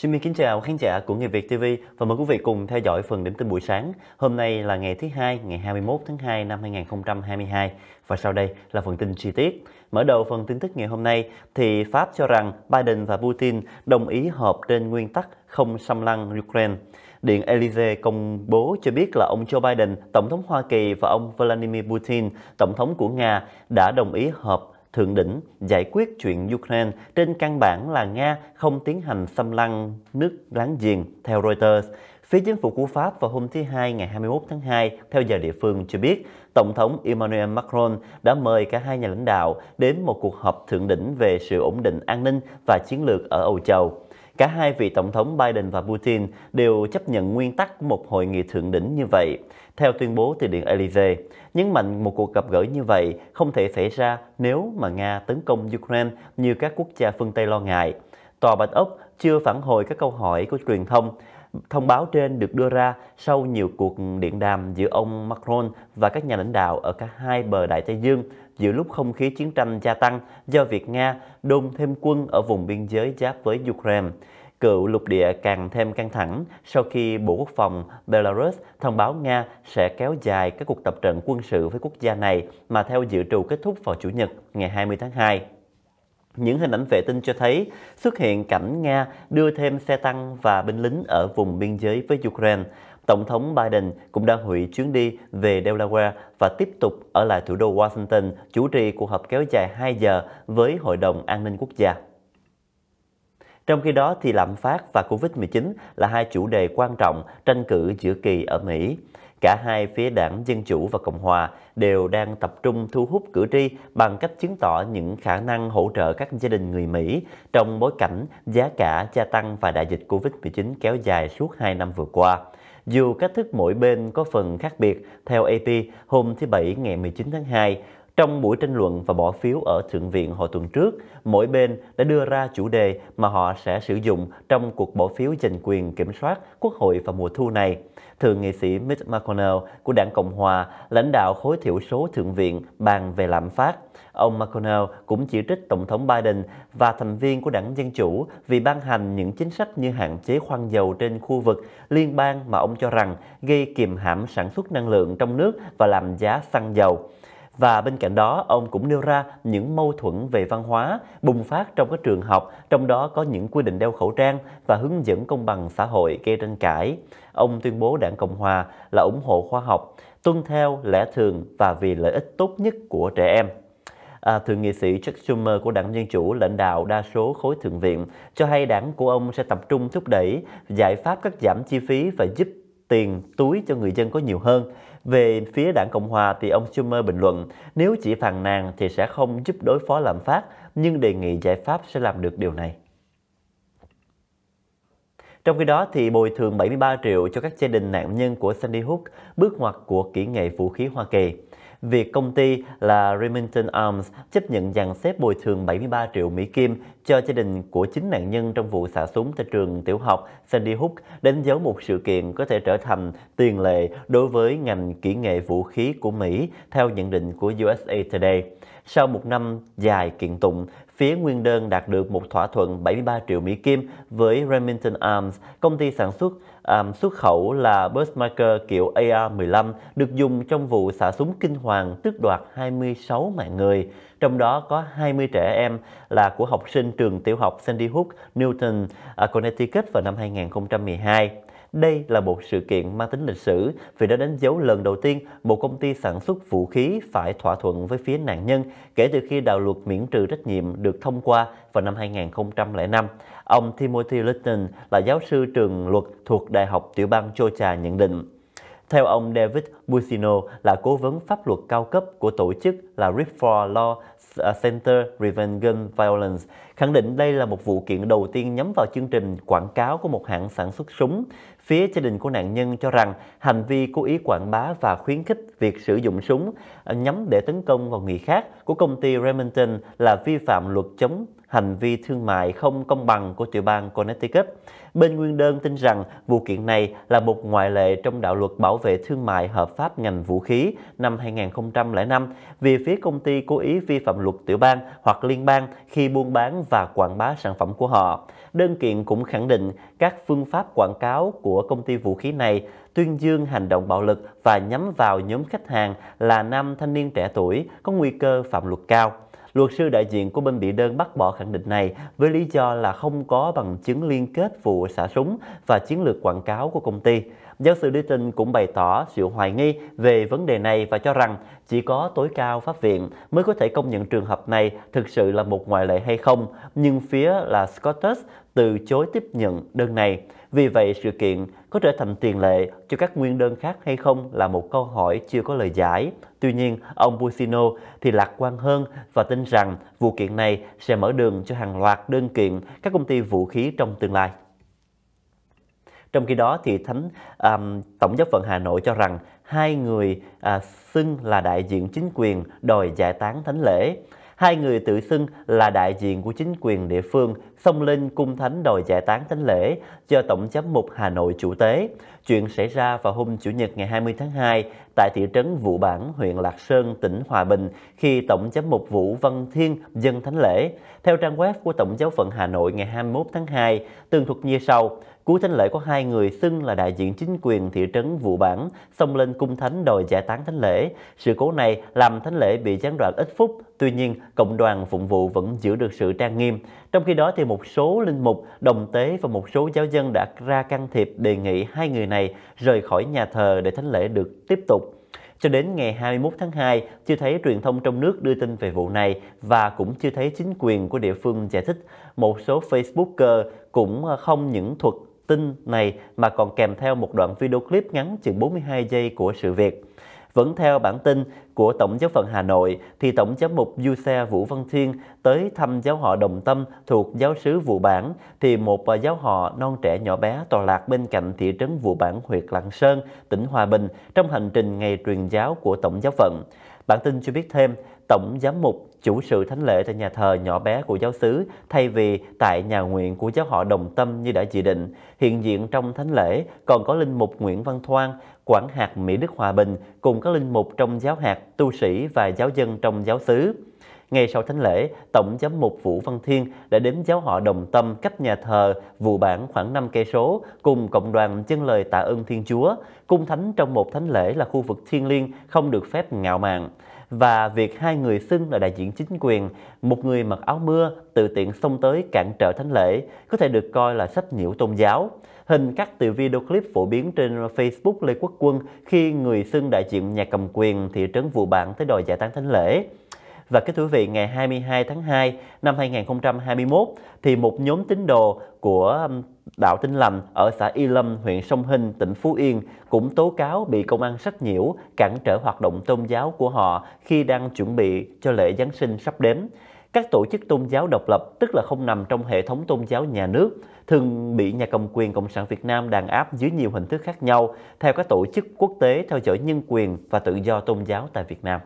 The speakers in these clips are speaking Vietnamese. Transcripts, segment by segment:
Xin Minh kính chào khán giả của Người Việt TV và mời quý vị cùng theo dõi phần điểm tin buổi sáng. Hôm nay là ngày thứ hai, ngày 21 tháng 2 năm 2022 và sau đây là phần tin chi tiết. Mở đầu phần tin tức ngày hôm nay thì Pháp cho rằng Biden và Putin đồng ý họp trên nguyên tắc không xâm lăng Ukraine. Điện Elysee công bố cho biết là ông Joe Biden, Tổng thống Hoa Kỳ và ông Vladimir Putin, Tổng thống của Nga đã đồng ý họp thượng đỉnh giải quyết chuyện Ukraine trên căn bản là Nga không tiến hành xâm lăng nước láng giềng, theo Reuters. Phía chính phủ của Pháp vào hôm thứ Hai ngày 21 tháng 2, theo giờ địa phương cho biết, Tổng thống Emmanuel Macron đã mời cả hai nhà lãnh đạo đến một cuộc họp thượng đỉnh về sự ổn định an ninh và chiến lược ở Âu Châu. Cả hai vị Tổng thống Biden và Putin đều chấp nhận nguyên tắc của một hội nghị thượng đỉnh như vậy. Theo tuyên bố từ Điện Elysee, nhấn mạnh một cuộc gặp gỡ như vậy không thể xảy ra nếu mà Nga tấn công Ukraine như các quốc gia phương Tây lo ngại. Tòa Bạch Ốc chưa phản hồi các câu hỏi của truyền thông. Thông báo trên được đưa ra sau nhiều cuộc điện đàm giữa ông Macron và các nhà lãnh đạo ở cả hai bờ Đại Tây Dương giữa lúc không khí chiến tranh gia tăng do việc Nga đôn thêm quân ở vùng biên giới giáp với Ukraine. Cựu lục địa càng thêm căng thẳng sau khi Bộ Quốc phòng Belarus thông báo Nga sẽ kéo dài các cuộc tập trận quân sự với quốc gia này mà theo dự trù kết thúc vào Chủ nhật ngày 20 tháng 2. Những hình ảnh vệ tinh cho thấy xuất hiện cảnh Nga đưa thêm xe tăng và binh lính ở vùng biên giới với Ukraine. Tổng thống Biden cũng đã hủy chuyến đi về Delaware và tiếp tục ở lại thủ đô Washington chủ trì cuộc họp kéo dài 2 giờ với Hội đồng An ninh Quốc gia. Trong khi đó thì lạm phát và Covid-19 là hai chủ đề quan trọng tranh cử giữa kỳ ở Mỹ. Cả hai phía đảng Dân Chủ và Cộng Hòa đều đang tập trung thu hút cử tri bằng cách chứng tỏ những khả năng hỗ trợ các gia đình người Mỹ trong bối cảnh giá cả gia tăng và đại dịch Covid-19 kéo dài suốt 2 năm vừa qua. Dù cách thức mỗi bên có phần khác biệt, theo AP, hôm thứ Bảy ngày 19 tháng 2, trong buổi tranh luận và bỏ phiếu ở Thượng viện hồi tuần trước, mỗi bên đã đưa ra chủ đề mà họ sẽ sử dụng trong cuộc bỏ phiếu giành quyền kiểm soát Quốc hội vào mùa thu này. Thượng nghị sĩ Mitch McConnell của đảng Cộng Hòa, lãnh đạo khối thiểu số Thượng viện bàn về lạm phát. Ông McConnell cũng chỉ trích Tổng thống Biden và thành viên của đảng Dân Chủ vì ban hành những chính sách như hạn chế khoan dầu trên khu vực liên bang mà ông cho rằng gây kiềm hãm sản xuất năng lượng trong nước và làm giá xăng dầu. Và bên cạnh đó, ông cũng nêu ra những mâu thuẫn về văn hóa bùng phát trong các trường học, trong đó có những quy định đeo khẩu trang và hướng dẫn công bằng xã hội gây tranh cãi. Ông tuyên bố đảng Cộng Hòa là ủng hộ khoa học, tuân theo lẽ thường và vì lợi ích tốt nhất của trẻ em. À, thượng nghị sĩ Chuck Schumer của đảng Dân Chủ lãnh đạo đa số khối thượng viện cho hay đảng của ông sẽ tập trung thúc đẩy giải pháp cắt giảm chi phí và giúp tiền túi cho người dân có nhiều hơn. Về phía đảng Cộng Hòa thì ông Schumer bình luận, nếu chỉ phàn nàn thì sẽ không giúp đối phó lạm phát, nhưng đề nghị giải pháp sẽ làm được điều này. Trong khi đó, thì bồi thường 73 triệu cho các gia đình nạn nhân của Sandy Hook, bước ngoặt của kỹ nghệ vũ khí Hoa Kỳ việc công ty là Remington Arms chấp nhận dàn xếp bồi thường 73 triệu Mỹ Kim cho gia đình của chính nạn nhân trong vụ xả súng tại trường tiểu học Sandy Hook đánh dấu một sự kiện có thể trở thành tiền lệ đối với ngành kỹ nghệ vũ khí của Mỹ theo nhận định của USA Today. Sau một năm dài kiện tụng, phía Nguyên Đơn đạt được một thỏa thuận 73 triệu Mỹ Kim với Remington Arms, công ty sản xuất um, xuất khẩu là Bushmaker kiểu AR-15 được dùng trong vụ xả súng kinh hoàng tước đoạt 26 mạng người, trong đó có 20 trẻ em là của học sinh trường tiểu học Sandy Hook, Newton, ở ờ, Connecticut vào năm 2012. Đây là một sự kiện mang tính lịch sử vì đã đánh dấu lần đầu tiên một công ty sản xuất vũ khí phải thỏa thuận với phía nạn nhân kể từ khi đạo luật miễn trừ trách nhiệm được thông qua vào năm 2005. Ông Timothy Litton là giáo sư trường luật thuộc Đại học Tiểu bang Georgia nhận định theo ông David Busino là cố vấn pháp luật cao cấp của tổ chức là Rick for Law Center Prevent Gun Violence, khẳng định đây là một vụ kiện đầu tiên nhắm vào chương trình quảng cáo của một hãng sản xuất súng. Phía gia đình của nạn nhân cho rằng hành vi cố ý quảng bá và khuyến khích việc sử dụng súng nhắm để tấn công vào người khác của công ty Remington là vi phạm luật chống hành vi thương mại không công bằng của tiểu bang Connecticut. Bên nguyên đơn tin rằng vụ kiện này là một ngoại lệ trong đạo luật bảo vệ thương mại hợp pháp ngành vũ khí năm 2005 vì phía công ty cố ý vi phạm luật tiểu bang hoặc liên bang khi buôn bán và quảng bá sản phẩm của họ. Đơn kiện cũng khẳng định các phương pháp quảng cáo của công ty vũ khí này tuyên dương hành động bạo lực và nhắm vào nhóm khách hàng là nam thanh niên trẻ tuổi có nguy cơ phạm luật cao. Luật sư đại diện của bên bị đơn bác bỏ khẳng định này với lý do là không có bằng chứng liên kết vụ xả súng và chiến lược quảng cáo của công ty. Giáo sư Lý Trinh cũng bày tỏ sự hoài nghi về vấn đề này và cho rằng chỉ có tối cao pháp viện mới có thể công nhận trường hợp này thực sự là một ngoại lệ hay không, nhưng phía là Scottus từ chối tiếp nhận đơn này. Vì vậy, sự kiện có trở thành tiền lệ cho các nguyên đơn khác hay không là một câu hỏi chưa có lời giải. Tuy nhiên, ông Busino thì lạc quan hơn và tin rằng vụ kiện này sẽ mở đường cho hàng loạt đơn kiện các công ty vũ khí trong tương lai. Trong khi đó thì Thánh um, Tổng giáo phận Hà Nội cho rằng hai người à, xưng là đại diện chính quyền đòi giải tán thánh lễ. Hai người tự xưng là đại diện của chính quyền địa phương xông lên cung thánh đòi giải tán thánh lễ cho Tổng giám mục Hà Nội chủ tế. Chuyện xảy ra vào hôm Chủ nhật ngày 20 tháng 2 tại thị trấn Vũ Bản, huyện Lạc Sơn, tỉnh Hòa Bình khi Tổng giám mục Vũ Văn Thiên dân thánh lễ. Theo trang web của Tổng giáo phận Hà Nội ngày 21 tháng 2, tường thuật như sau. Cuối thánh lễ có hai người xưng là đại diện chính quyền thị trấn Vũ Bản xông lên cung thánh đòi giải tán thánh lễ. Sự cố này làm thánh lễ bị gián đoạn ít phút, tuy nhiên cộng đoàn phụng vụ vẫn giữ được sự trang nghiêm. Trong khi đó thì một số linh mục, đồng tế và một số giáo dân đã ra can thiệp đề nghị hai người này rời khỏi nhà thờ để thánh lễ được tiếp tục. Cho đến ngày 21 tháng 2, chưa thấy truyền thông trong nước đưa tin về vụ này và cũng chưa thấy chính quyền của địa phương giải thích. Một số Facebooker cũng không những thuật tin này mà còn kèm theo một đoạn video clip ngắn chừng 42 giây của sự việc. Vẫn theo bản tin của Tổng giáo phận Hà Nội, thì Tổng giám mục Du Xe Vũ Văn Thiên tới thăm giáo họ Đồng Tâm thuộc giáo sứ Vũ Bản, thì một giáo họ non trẻ nhỏ bé tọa lạc bên cạnh thị trấn Vũ Bản, huyện Lạng Sơn, tỉnh Hòa Bình trong hành trình ngày truyền giáo của Tổng giáo phận. Bản tin cho biết thêm, Tổng giám mục, chủ sự thánh lễ tại nhà thờ nhỏ bé của giáo xứ thay vì tại nhà nguyện của giáo họ Đồng Tâm như đã chỉ định. Hiện diện trong thánh lễ còn có linh mục Nguyễn Văn Thoan, quản hạt Mỹ Đức Hòa Bình cùng các linh mục trong giáo hạt, tu sĩ và giáo dân trong giáo xứ. Ngay sau thánh lễ, Tổng giám mục Vũ Văn Thiên đã đến giáo họ Đồng Tâm cách nhà thờ vụ bản khoảng 5 cây số cùng cộng đoàn chân lời tạ ơn Thiên Chúa. Cung thánh trong một thánh lễ là khu vực thiêng liêng không được phép ngạo mạn và việc hai người xưng là đại diện chính quyền, một người mặc áo mưa tự tiện xông tới cản trở thánh lễ có thể được coi là sách nhiễu tôn giáo. Hình cắt từ video clip phổ biến trên Facebook Lê Quốc Quân khi người xưng đại diện nhà cầm quyền thị trấn Vũ Bản tới đòi giải tán thánh lễ. Và cái thú vị ngày 22 tháng 2 năm 2021 thì một nhóm tín đồ của đạo tinh Lành ở xã Y Lâm, huyện Sông Hinh, tỉnh Phú Yên cũng tố cáo bị công an sách nhiễu cản trở hoạt động tôn giáo của họ khi đang chuẩn bị cho lễ Giáng sinh sắp đến. Các tổ chức tôn giáo độc lập, tức là không nằm trong hệ thống tôn giáo nhà nước, thường bị nhà cầm quyền Cộng sản Việt Nam đàn áp dưới nhiều hình thức khác nhau theo các tổ chức quốc tế theo dõi nhân quyền và tự do tôn giáo tại Việt Nam.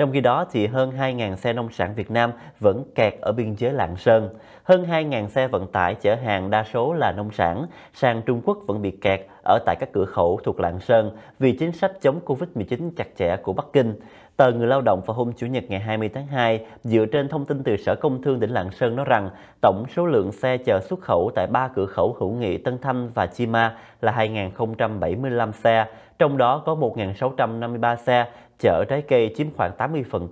Trong khi đó, thì hơn 2.000 xe nông sản Việt Nam vẫn kẹt ở biên giới Lạng Sơn. Hơn 2.000 xe vận tải chở hàng đa số là nông sản sang Trung Quốc vẫn bị kẹt ở tại các cửa khẩu thuộc Lạng Sơn vì chính sách chống Covid-19 chặt chẽ của Bắc Kinh. Tờ Người Lao động vào hôm Chủ nhật ngày 20 tháng 2 dựa trên thông tin từ Sở Công Thương tỉnh Lạng Sơn nói rằng tổng số lượng xe chở xuất khẩu tại ba cửa khẩu hữu nghị Tân Thanh và Chi Ma là 2.075 xe, trong đó có 1.653 xe chở trái cây chiếm khoảng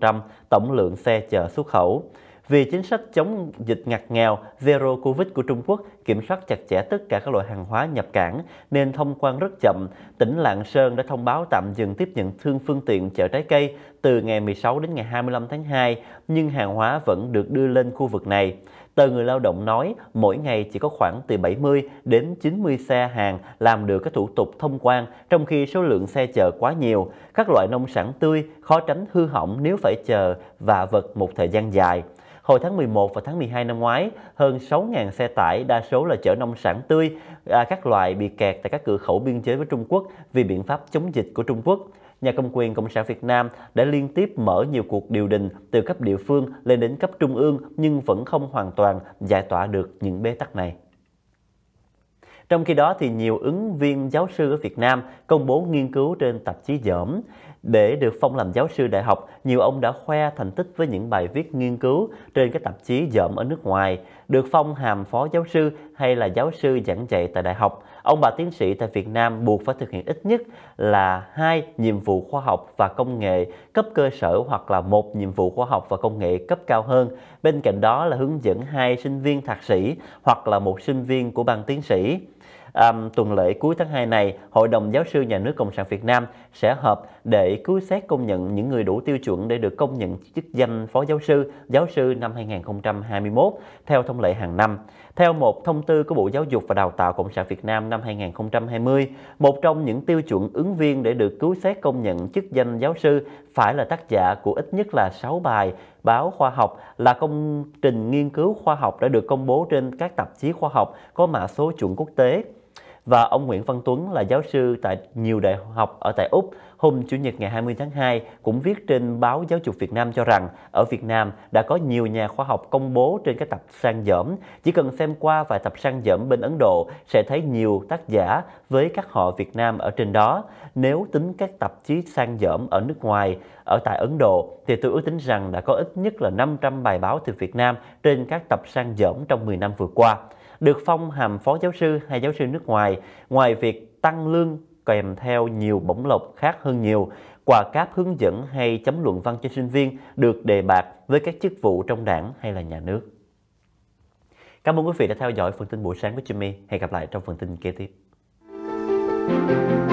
80% tổng lượng xe chở xuất khẩu. Vì chính sách chống dịch ngặt nghèo Zero Covid của Trung Quốc kiểm soát chặt chẽ tất cả các loại hàng hóa nhập cảng nên thông quan rất chậm, tỉnh Lạng Sơn đã thông báo tạm dừng tiếp nhận thương phương tiện chở trái cây từ ngày 16 đến ngày 25 tháng 2, nhưng hàng hóa vẫn được đưa lên khu vực này. Tờ Người Lao động nói mỗi ngày chỉ có khoảng từ 70 đến 90 xe hàng làm được các thủ tục thông quan, trong khi số lượng xe chở quá nhiều. Các loại nông sản tươi khó tránh hư hỏng nếu phải chờ và vật một thời gian dài. Hồi tháng 11 và tháng 12 năm ngoái, hơn 6.000 xe tải, đa số là chở nông sản tươi, à, các loại bị kẹt tại các cửa khẩu biên giới với Trung Quốc vì biện pháp chống dịch của Trung Quốc. Nhà cầm quyền Cộng sản Việt Nam đã liên tiếp mở nhiều cuộc điều đình từ cấp địa phương lên đến cấp trung ương nhưng vẫn không hoàn toàn giải tỏa được những bế tắc này. Trong khi đó thì nhiều ứng viên giáo sư ở Việt Nam công bố nghiên cứu trên tạp chí Dởm để được phong làm giáo sư đại học, nhiều ông đã khoe thành tích với những bài viết nghiên cứu trên các tạp chí dởm ở nước ngoài, được phong hàm phó giáo sư hay là giáo sư giảng dạy tại đại học. Ông bà tiến sĩ tại Việt Nam buộc phải thực hiện ít nhất là hai nhiệm vụ khoa học và công nghệ cấp cơ sở hoặc là một nhiệm vụ khoa học và công nghệ cấp cao hơn. Bên cạnh đó là hướng dẫn hai sinh viên thạc sĩ hoặc là một sinh viên của bằng tiến sĩ à, tuần lễ cuối tháng 2 này, Hội đồng Giáo sư Nhà nước Cộng sản Việt Nam sẽ họp để cứu xét công nhận những người đủ tiêu chuẩn để được công nhận chức danh Phó Giáo sư, Giáo sư năm 2021 theo thông lệ hàng năm. Theo một thông tư của Bộ Giáo dục và Đào tạo Cộng sản Việt Nam năm 2020, một trong những tiêu chuẩn ứng viên để được cứu xét công nhận chức danh giáo sư phải là tác giả của ít nhất là 6 bài báo khoa học là công trình nghiên cứu khoa học đã được công bố trên các tạp chí khoa học có mã số chuẩn quốc tế và ông Nguyễn Văn Tuấn là giáo sư tại nhiều đại học ở tại Úc hôm Chủ nhật ngày 20 tháng 2 cũng viết trên báo Giáo dục Việt Nam cho rằng ở Việt Nam đã có nhiều nhà khoa học công bố trên các tập sang dởm. Chỉ cần xem qua vài tập sang dởm bên Ấn Độ sẽ thấy nhiều tác giả với các họ Việt Nam ở trên đó. Nếu tính các tạp chí sang dởm ở nước ngoài, ở tại Ấn Độ thì tôi ước tính rằng đã có ít nhất là 500 bài báo từ Việt Nam trên các tập sang dởm trong 10 năm vừa qua được phong hàm phó giáo sư hay giáo sư nước ngoài, ngoài việc tăng lương kèm theo nhiều bổng lộc khác hơn nhiều, quà cáp hướng dẫn hay chấm luận văn cho sinh viên được đề bạc với các chức vụ trong đảng hay là nhà nước. Cảm ơn quý vị đã theo dõi phần tin buổi sáng của Jimmy. Hẹn gặp lại trong phần tin kế tiếp. Thank you.